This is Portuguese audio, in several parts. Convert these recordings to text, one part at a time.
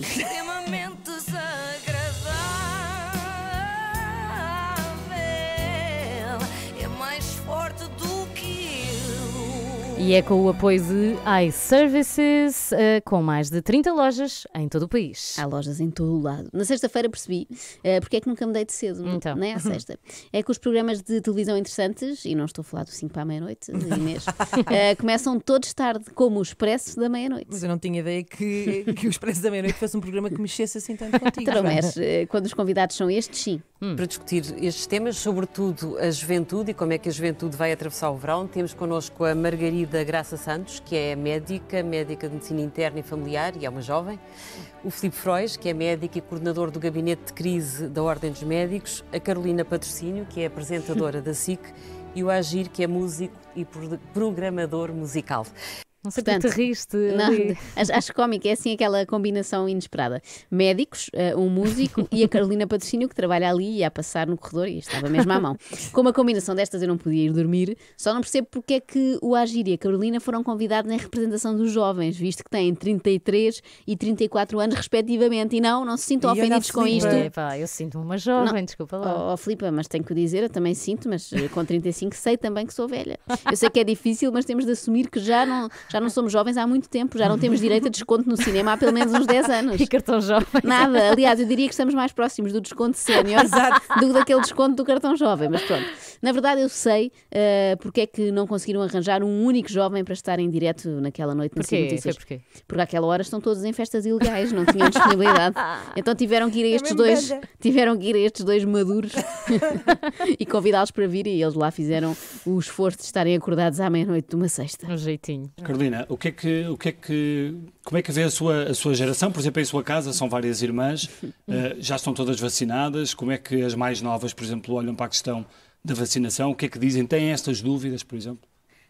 Damn E é com o apoio de iServices, eh, com mais de 30 lojas em todo o país. Há lojas em todo o lado. Na sexta-feira percebi eh, porque é que nunca me dei de cedo, então. é? à sexta. É que os programas de televisão interessantes, e não estou a falar do 5 para a meia-noite, Inês, eh, começam todos tarde, como o Expresso da Meia-Noite. Mas eu não tinha ideia que, que o Expresso da Meia-Noite fosse um programa que mexesse assim tanto contigo. Então, mas, quando os convidados são estes, sim hum. para discutir estes temas, sobretudo a juventude e como é que a juventude vai atravessar o verão. Temos connosco a Margarida Graça Santos, que é médica, médica de medicina interna e familiar e é uma jovem. O Filipe Frois, que é médico e coordenador do gabinete de crise da Ordem dos Médicos. A Carolina Patrocínio, que é apresentadora da SIC. E o Agir, que é músico e programador musical. Não sei Portanto, que te riste. Não, acho cómico, é assim aquela combinação inesperada. Médicos, eh, um músico e a Carolina Patrocínio, que trabalha ali e a passar no corredor e estava mesmo à mão. Como a combinação destas eu não podia ir dormir, só não percebo porque é que o Agir e a Carolina foram convidados na representação dos jovens, visto que têm 33 e 34 anos, respectivamente. E não, não se sintam ofendidos com isto. É, eu sinto-me uma jovem, não. desculpa lá. Oh, oh Filipe, mas tenho que dizer, eu também sinto, mas eh, com 35 sei também que sou velha. Eu sei que é difícil, mas temos de assumir que já não já não somos jovens há muito tempo, já não temos direito a desconto no cinema há pelo menos uns 10 anos. E cartão jovem. Nada, aliás, eu diria que estamos mais próximos do desconto sénior do que daquele desconto do cartão jovem, mas pronto. Na verdade, eu sei uh, porque é que não conseguiram arranjar um único jovem para estar em direto naquela noite porquê? nas notícias. porquê? Porque àquela hora estão todos em festas ilegais, não tinham disponibilidade. então tiveram que ir a é estes é dois, tiveram que ir a estes dois maduros e convidá-los para vir e eles lá fizeram o esforço de estarem acordados à meia-noite de uma sexta. Um jeitinho. Carlinhos Carolina, o que é que, o que, é que como é que vê a sua, a sua geração? Por exemplo, em sua casa são várias irmãs, eh, já estão todas vacinadas. Como é que as mais novas, por exemplo, olham para a questão da vacinação? O que é que dizem? Têm estas dúvidas, por exemplo?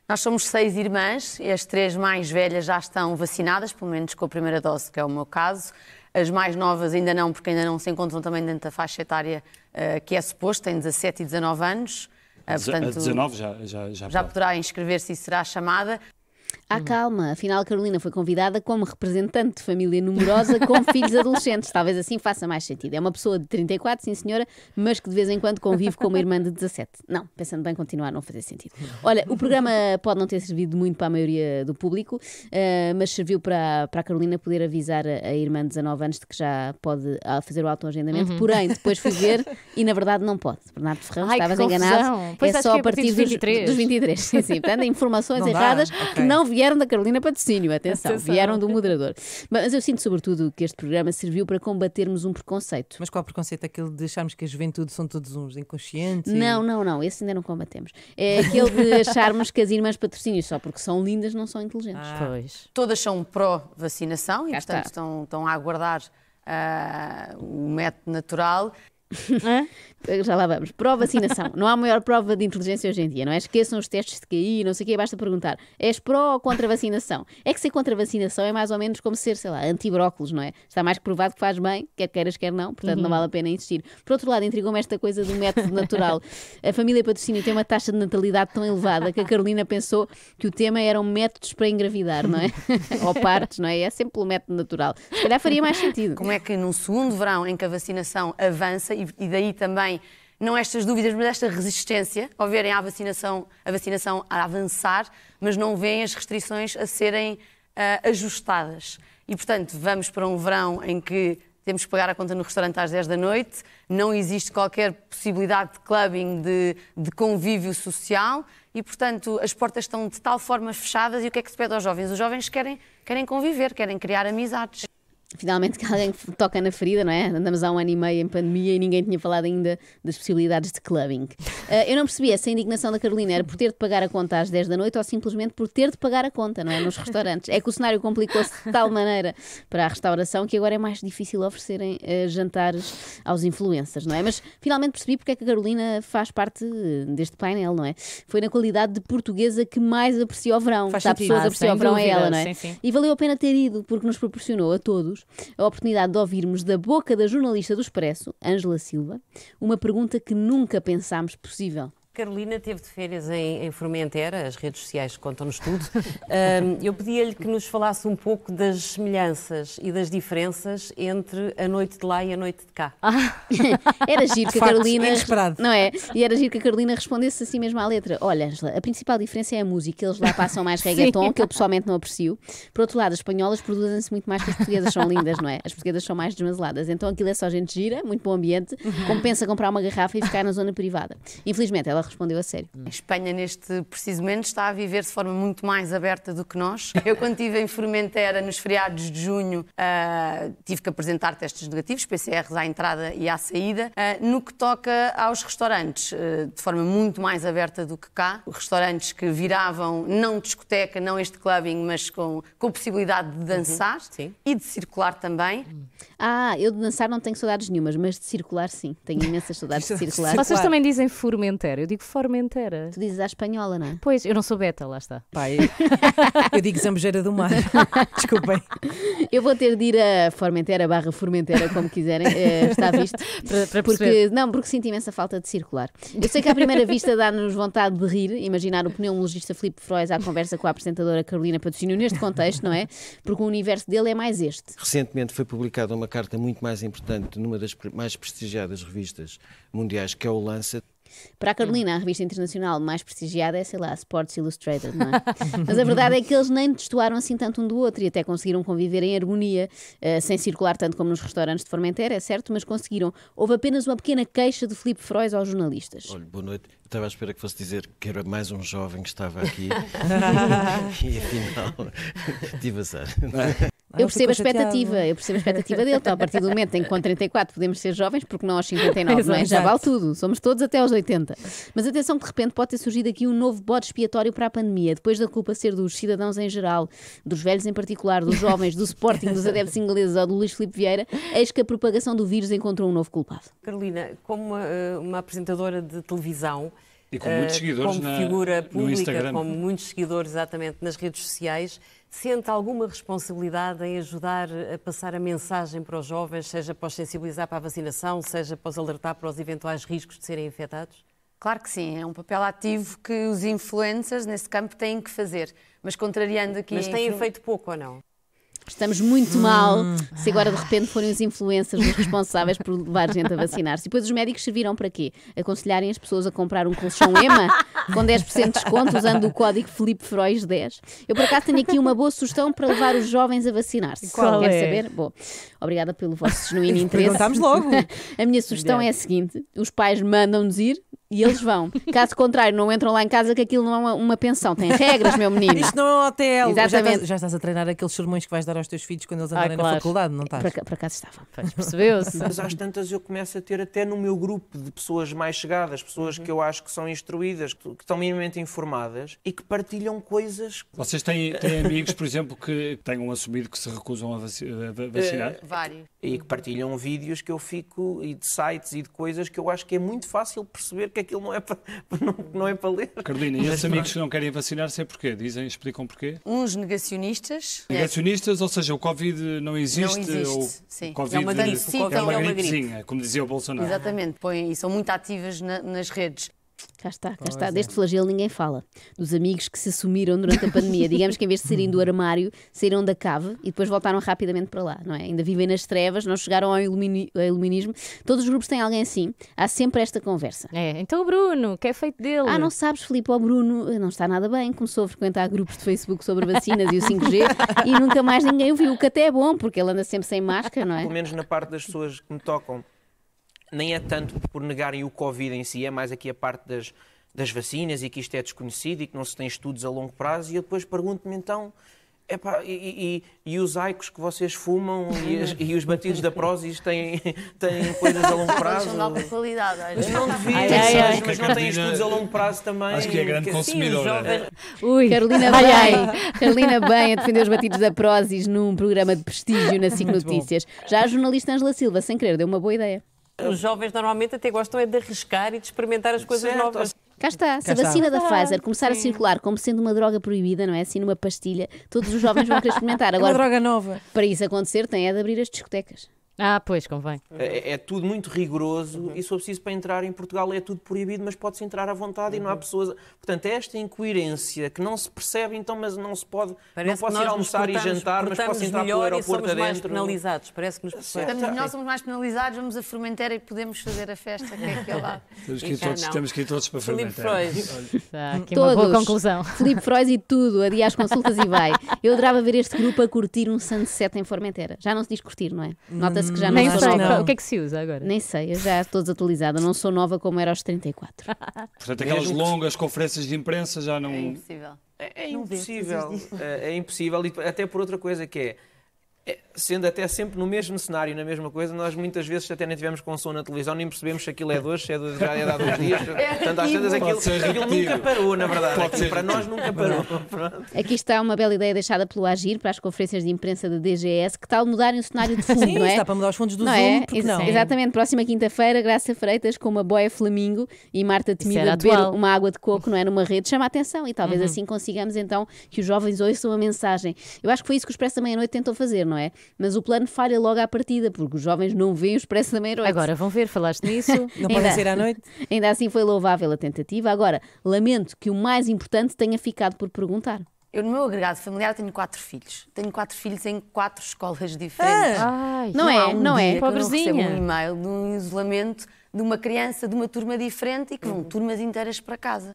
Nós somos seis irmãs, as três mais velhas já estão vacinadas, pelo menos com a primeira dose, que é o meu caso. As mais novas ainda não, porque ainda não se encontram também dentro da faixa etária uh, que é suposto, têm 17 e 19 anos. Uh, portanto, a 19 já, já, já, já poderá inscrever-se e será chamada. Há ah, uhum. calma, afinal a Carolina foi convidada como representante de família numerosa com filhos adolescentes. Talvez assim faça mais sentido. É uma pessoa de 34, sim senhora, mas que de vez em quando convive com uma irmã de 17. Não, pensando bem, continuar não fazer sentido. Olha, o programa pode não ter servido muito para a maioria do público, uh, mas serviu para, para a Carolina poder avisar a, irmã de 19 anos de que já pode fazer o autoagendamento. Uhum. Porém, depois fui ver e na verdade não pode. Bernardo Ferrão, estavas enganado. Pois é só a partir, dos 23. Dos, dos 23. Sim, sim. Portanto, informações não erradas que não vieram da Carolina Patrocínio, atenção, atenção, vieram do moderador. Mas eu sinto, sobretudo, que este programa serviu para combatermos um preconceito. Mas qual preconceito? Aquele de acharmos que a juventude são todos uns inconscientes? Não, e... não, não, esse ainda não combatemos. É aquele de acharmos que as irmãs Patrocínio, só porque são lindas, não são inteligentes. Ah, pois. Todas são pró-vacinação e, portanto, estão, estão a aguardar. Uh, o método natural Já lá vamos. prova vacinação Não há maior prova de inteligência hoje em dia, não é? Esqueçam os testes de cair, não sei o quê, basta perguntar. És pró ou contra a vacinação? É que ser contra a vacinação é mais ou menos como ser, sei lá, anti-brócolos, não é? Está mais que provado que faz bem, quer queiras, quer não, portanto uhum. não vale a pena insistir. Por outro lado, intrigou-me esta coisa do método natural. A família Patrocínio tem uma taxa de natalidade tão elevada que a Carolina pensou que o tema eram métodos para engravidar, não é? ou partes, não é? É sempre pelo método natural. Se calhar faria mais sentido. Como é que num segundo verão em que a vacinação avança e e, daí também não estas dúvidas, mas esta resistência ao verem a vacinação, a vacinação a avançar, mas não veem as restrições a serem uh, ajustadas. E, portanto, vamos para um verão em que temos que pagar a conta no restaurante às 10 da noite, não existe qualquer possibilidade de clubbing, de, de convívio social e, portanto, as portas estão de tal forma fechadas e o que é que se pede aos jovens? Os jovens querem, querem conviver, querem criar amizades finalmente que alguém toca na ferida, não é? Andamos há um ano e meio em pandemia e ninguém tinha falado ainda das possibilidades de clubbing. Uh, eu não percebi essa indignação da Carolina, era por ter de pagar a conta às 10 da noite ou simplesmente por ter de pagar a conta, não é? Nos restaurantes. É que o cenário complicou-se de tal maneira para a restauração que agora é mais difícil oferecerem uh, jantares aos influencers, não é? Mas finalmente percebi porque é que a Carolina faz parte eh, deste painel, não é? Foi na qualidade de portuguesa que mais apreciou o verão. Faz a pessoa que ah, apreciou o verão é ela, não é? Sim, sim. E valeu a pena ter ido porque nos proporcionou a todos anos, a oportunidade de ouvirmos da boca da jornalista do Expresso, Ângela Silva, uma pergunta que nunca pensámos possível. Carolina teve de férias em, em Formentera, as redes sociais contam-nos tudo. Um, eu pedia-lhe que nos falasse um pouco das semelhanças e das diferenças entre a noite de lá e a noite de cá. Ah, era giro que a Carolina. É inesperado. Não é? E era giro que a Carolina respondesse assim mesmo à letra. Olha, Angela, a principal diferença é a música. Eles lá passam mais reggaeton, que eu pessoalmente não aprecio. Por outro lado, as espanholas produzem-se muito mais que as portuguesas são lindas, não é? As portuguesas são mais desmazeladas. Então aquilo é só gente gira, muito bom ambiente, compensa comprar uma garrafa e ficar na zona privada. Infelizmente, ela respondeu a sério. A Espanha, neste preciso momento, está a viver de forma muito mais aberta do que nós. Eu, quando estive em Formentera, nos feriados de junho, uh, tive que apresentar testes negativos, PCRs à entrada e à saída. Uh, no que toca aos restaurantes, uh, de forma muito mais aberta do que cá, restaurantes que viravam não discoteca, não este clubbing, mas com, com possibilidade de dançar uhum, e de circular também. Ah, eu de dançar não tenho saudades nenhumas, mas de circular sim. Tenho imensas saudades de circular. Vocês também dizem Formentera. Eu digo Formentera. Tu dizes à espanhola, não é? Pois, eu não sou beta, lá está. Pá, eu, eu digo Zambujeira do Mar. Desculpem. Eu vou ter de ir a Formentera barra Formentera, como quiserem, uh, está visto. para, para porque, não, porque sinto imensa falta de circular. Eu sei que à primeira vista dá-nos vontade de rir, imaginar o pneumologista Filipe Frois à conversa com a apresentadora Carolina Patrocínio neste contexto, não é? Porque o universo dele é mais este. Recentemente foi publicada uma carta muito mais importante numa das mais prestigiadas revistas mundiais, que é o Lancet, para a Carolina, hum. a revista internacional mais prestigiada é, sei lá, Sports Illustrated, não é? Mas a verdade é que eles nem destoaram assim tanto um do outro e até conseguiram conviver em harmonia, uh, sem circular tanto como nos restaurantes de Formentera, é certo, mas conseguiram. Houve apenas uma pequena queixa de Filipe Freud aos jornalistas. Olha, boa noite. estava à espera que fosse dizer que era mais um jovem que estava aqui e afinal tive azar. Eu percebo a expectativa, eu percebo a expectativa dele. Então, a partir do momento em que com 34 podemos ser jovens, porque não aos 59, exato, não é? Já vale tudo, somos todos até aos 80. Mas atenção de repente pode ter surgido aqui um novo bode expiatório para a pandemia, depois da culpa ser dos cidadãos em geral, dos velhos em particular, dos jovens, do Sporting, dos adeptos ingleses ou do Luís Filipe Vieira, eis que a propagação do vírus encontrou um novo culpado. Carolina, como eh, uma apresentadora de televisão, e com muitos eh, seguidores como na, figura pública, com muitos seguidores exatamente nas redes sociais, sente alguma responsabilidade em ajudar a passar a mensagem para os jovens, seja para os sensibilizar para a vacinação, seja para os alertar para os eventuais riscos de serem infectados? Claro que sim, é um papel ativo que os influencers nesse campo têm que fazer. Mas contrariando aqui. Mas têm influ... feito pouco ou não? estamos muito mal hum. se agora de repente forem os influencers os responsáveis por levar gente a vacinar-se. Depois os médicos serviram para quê? Aconselharem as pessoas a comprar um colchão EMA com 10% de desconto usando o código Felipe Frois 10. Eu por acaso tenho aqui uma boa sugestão para levar os jovens a vacinar-se. Qual Quer é? saber? Bom, obrigada pelo vosso genuíno interesse. Perguntámos logo. a minha sugestão é a seguinte: os pais mandam-nos ir e eles vão. Caso contrário, não entram lá em casa que aquilo não é uma, uma pensão. Tem regras, meu menino. Isto não é um hotel. Exatamente. Já estás, já estás, a treinar aqueles sermões que vais dar aos teus filhos quando eles ah, andarem ah, claro. na faculdade, não estás? Para, cá acaso estava. Percebeu-se. Mas às tantas eu começo a ter até no meu grupo de pessoas mais chegadas, pessoas uhum. que eu acho que são instruídas, que, que estão minimamente informadas e que partilham coisas. Vocês têm, têm amigos, por exemplo, que tenham assumido que se recusam a, vaci a vacinar? Uh, vários. E que partilham vídeos que eu fico e de sites e de coisas que eu acho que é muito fácil perceber que aquilo não é para, não, não é para ler. Carolina, e esses amigos que não querem vacinar-se é porquê? Dizem, explicam porquê? Uns negacionistas. Negacionistas, ou seja, o Covid não existe. Não existe, sim. É COVID é uma gripezinha, é, é uma gripezinha, como dizia o Bolsonaro. Exatamente, põem e são muito ativas na, nas redes. Cá está, cá está. Deste é. flagelo ninguém fala. Dos amigos que se sumiram durante a pandemia. Digamos que em vez de saírem do armário, saíram da cave e depois voltaram rapidamente para lá, não é? Ainda vivem nas trevas, não chegaram ao, ilumini ao iluminismo. Todos os grupos têm alguém assim. Há sempre esta conversa. É, então o Bruno, que é feito dele? Ah, não sabes, Filipe, o Bruno não está nada bem. Começou a frequentar grupos de Facebook sobre vacinas e o 5G e nunca mais ninguém o viu, o que até é bom, porque ele anda sempre sem máscara, não é? Pelo menos na parte das pessoas que me tocam nem é tanto por negarem o Covid em si, é mais aqui a parte das, das vacinas e que isto é desconhecido e que não se tem estudos a longo prazo. E eu depois pergunto-me então. Epá, e, e, e, os aicos que vocês fumam e, as, e os batidos da Prozis têm, têm coisas a longo prazo? São de alta qualidade, olha. Mas não mas, mas não têm estudos a longo prazo também. Acho que é grande consumidora. É. Ui, Carolina bem, Carolina bem a defender os batidos da Prozis num programa de prestígio na SIC Notícias. Já a jornalista Angela Silva, sem querer, deu uma boa ideia. Os jovens normalmente até gostam é de arriscar e de experimentar as coisas certo. novas. Cá está, se a vacina da Pfizer começar a circular como sendo uma droga proibida, não é? Assim, numa pastilha, todos os jovens vão querer experimentar. Agora, é uma droga nova. Para isso acontecer, tem é de abrir as discotecas. Ah, pois, convém. É, é, é tudo muito rigoroso uhum. e for preciso para entrar em Portugal é tudo proibido, mas pode-se entrar à vontade uhum. e não há uhum. pessoas. Portanto, é esta incoerência que não se percebe, então, mas não se pode. Parece não posso ir almoçar e jantar, mas posso entrar pelo aeroporto e somos mais penalizados, parece que nos estamos, Nós somos mais penalizados, vamos a Formentera e podemos fazer a festa que é todos, temos que todos para Formentera. Felipe Freud. é uma boa conclusão. Felipe Freud e tudo, adia as consultas e vai. Eu adorava ver este grupo a curtir um sunset em Formentera. Já não se diz curtir, não é? Nota confesso que já não Nem sou sei. nova. O que é que se usa agora? Nem sei, eu já estou desatualizada, não sou nova como era aos 34. Portanto, aquelas Mesmo que- longas conferências de imprensa já não. É impossível. É, é impossível. É, é impossível. E até por outra coisa que é. É, sendo até sempre no mesmo cenário, na mesma coisa, nós muitas vezes até nem tivemos com som na televisão, nem percebemos se aquilo é de hoje, se é de, já é de há dois dias. É Portanto, às vezes aquilo, aquilo nunca parou, na verdade. ser para nós nunca parou. Aqui está uma bela ideia deixada pelo Agir para as conferências de imprensa da DGS. Que tal mudarem o cenário de fundo, Sim, não é? está para mudar os fundos do não é? Zoom, é? Ex não? Exatamente. Próxima quinta-feira, Graça Freitas com uma boia flamingo e Marta Temida a beber uma água de coco, não é? Numa rede, chama a atenção e talvez uhum. assim consigamos então que os jovens ouçam a mensagem. Eu acho que foi isso que o Expresso da Meia-Noite tentou fazer, não não é? Mas o plano falha logo à partida, porque os jovens não veem o Expresso da Meia-Noite. Agora vão ver, falaste nisso. não ainda, pode ser à noite. Ainda assim foi louvável a tentativa. Agora, lamento que o mais importante tenha ficado por perguntar. Eu, no meu agregado familiar, tenho quatro filhos. Tenho quatro filhos em quatro escolas diferentes. Ah, ai, não, é, não é, um não é. Pobrezinha. Eu recebo um e-mail de um isolamento de uma criança de uma turma diferente e que vão uhum. turmas inteiras para casa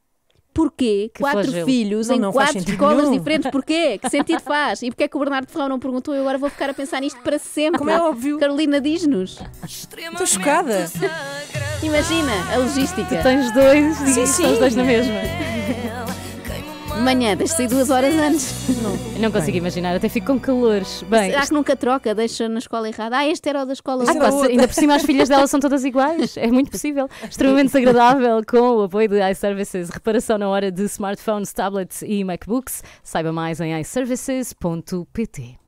porquê que quatro flagelo. filhos não, em não quatro escolas nenhum. diferentes, porquê? Que sentido faz? E porquê é que o Bernardo Ferrão não perguntou? Eu agora vou ficar a pensar nisto para sempre. Como é óbvio. Carolina, diz-nos. Estou chocada. Imagina a logística. Tu tens dois sim, e sim. estão os dois na mesma. amanhã manhã, deixa sair duas horas antes. Não, não consigo imaginar, até fico com calores. Bem, Será que nunca troca? Deixa na escola errada. Ah, este era o da escola Ah, pá, ainda por cima as filhas dela são todas iguais. É muito possível. Extremamente desagradável com o apoio de iServices. Reparação na hora de smartphones, tablets e MacBooks. Saiba mais em iServices.pt.